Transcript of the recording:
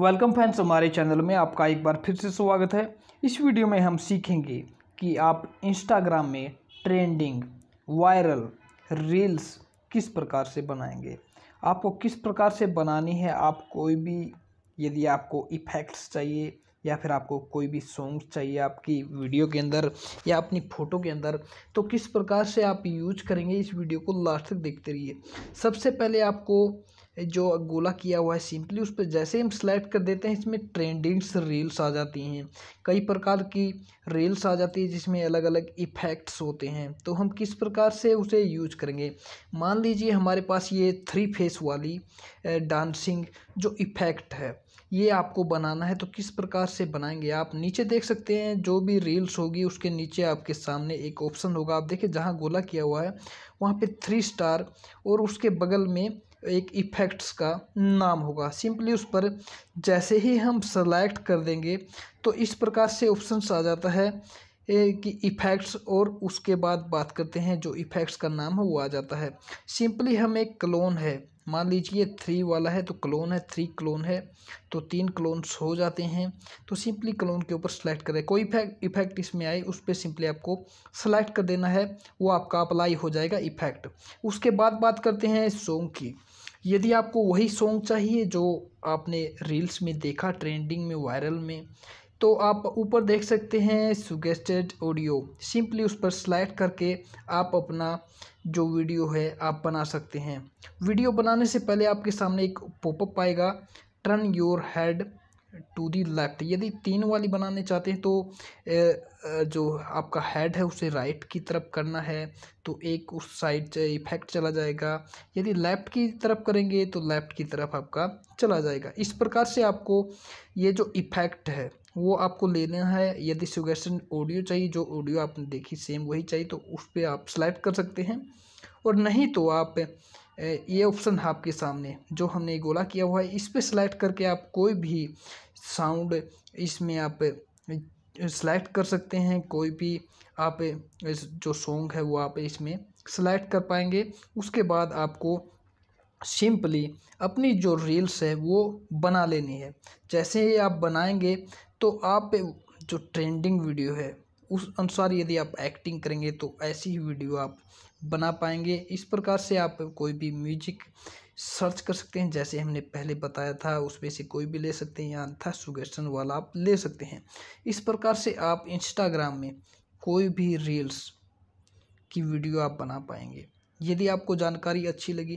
welcome friends हमारे channel में आपका एक बार फिर से स्वागत है इस वीडियो में हम सीखेंगे कि आप इंस्टाग्राम में ट्रेंडिंग वायरल रील्स किस प्रकार से बनाएंगे आपको किस प्रकार से बनानी है आप कोई भी यदि आपको इफ़ेक्ट्स चाहिए या फिर आपको कोई भी सॉन्ग्स चाहिए आपकी वीडियो के अंदर या अपनी फ़ोटो के अंदर तो किस प्रकार से आप यूज करेंगे इस वीडियो को लास्ट तक देखते रहिए सबसे पहले आपको जो गोला किया हुआ है सिंपली उस पर जैसे हम सेलेक्ट कर देते हैं इसमें ट्रेंडिंग्स रील्स आ जाती हैं कई प्रकार की रील्स आ जाती है जिसमें अलग अलग इफ़ेक्ट्स होते हैं तो हम किस प्रकार से उसे यूज करेंगे मान लीजिए हमारे पास ये थ्री फेस वाली डांसिंग जो इफ़ेक्ट है ये आपको बनाना है तो किस प्रकार से बनाएंगे आप नीचे देख सकते हैं जो भी रील्स होगी उसके नीचे आपके सामने एक ऑप्शन होगा आप देखिए जहाँ गोला किया हुआ है वहाँ पे थ्री स्टार और उसके बगल में एक इफ़ेक्ट्स का नाम होगा सिंपली उस पर जैसे ही हम सेलेक्ट कर देंगे तो इस प्रकार से ऑप्शंस आ जाता है कि इफ़ेक्ट्स और उसके बाद बात करते हैं जो इफ़ेक्ट्स का नाम है वो आ जाता है सिंपली हम एक क्लोन है मान लीजिए थ्री वाला है तो क्लोन है थ्री क्लोन है तो तीन क्लोन्स हो जाते हैं तो सिंपली क्लोन के ऊपर सेलेक्ट करें कोई इफेक्ट इफेक्ट इसमें आए उस पर सिंपली आपको सेलेक्ट कर देना है वो आपका अप्लाई हो जाएगा इफेक्ट उसके बाद बात करते हैं सॉन्ग की यदि आपको वही सॉन्ग चाहिए जो आपने रील्स में देखा ट्रेंडिंग में वायरल में तो आप ऊपर देख सकते हैं सुगेस्टेड ऑडियो सिंपली उस पर स्लाइड करके आप अपना जो वीडियो है आप बना सकते हैं वीडियो बनाने से पहले आपके सामने एक पॉपअप आएगा turn your head to the left यदि तीन वाली बनाने चाहते हैं तो जो आपका हेड है उसे राइट की तरफ करना है तो एक उस साइड इफेक्ट चला जाएगा यदि लेफ़्ट की तरफ करेंगे तो लेफ़्ट की तरफ आपका चला जाएगा इस प्रकार से आपको ये जो इफेक्ट है वो आपको लेना है यदि सुगेशन ऑडियो चाहिए जो ऑडियो आपने देखी सेम वही चाहिए तो उस पर आप सेलेक्ट कर सकते हैं और नहीं तो आप ये ऑप्शन है आपके सामने जो हमने गोला किया हुआ है इस पर सेलेक्ट करके आप कोई भी साउंड इसमें आप सेलेक्ट कर सकते हैं कोई भी आप जो सॉन्ग है वो आप इसमें सेलेक्ट कर पाएंगे उसके बाद आपको सिंपली अपनी जो रील्स है वो बना लेनी है जैसे ही आप बनाएंगे तो आप जो ट्रेंडिंग वीडियो है उस अनुसार यदि आप एक्टिंग करेंगे तो ऐसी ही वीडियो आप बना पाएंगे इस प्रकार से आप कोई भी म्यूजिक सर्च कर सकते हैं जैसे हमने पहले बताया था उसमें से कोई भी ले सकते हैं या था सुगेशन वाला आप ले सकते हैं इस प्रकार से आप इंस्टाग्राम में कोई भी रील्स की वीडियो आप बना पाएंगे यदि आपको जानकारी अच्छी लगी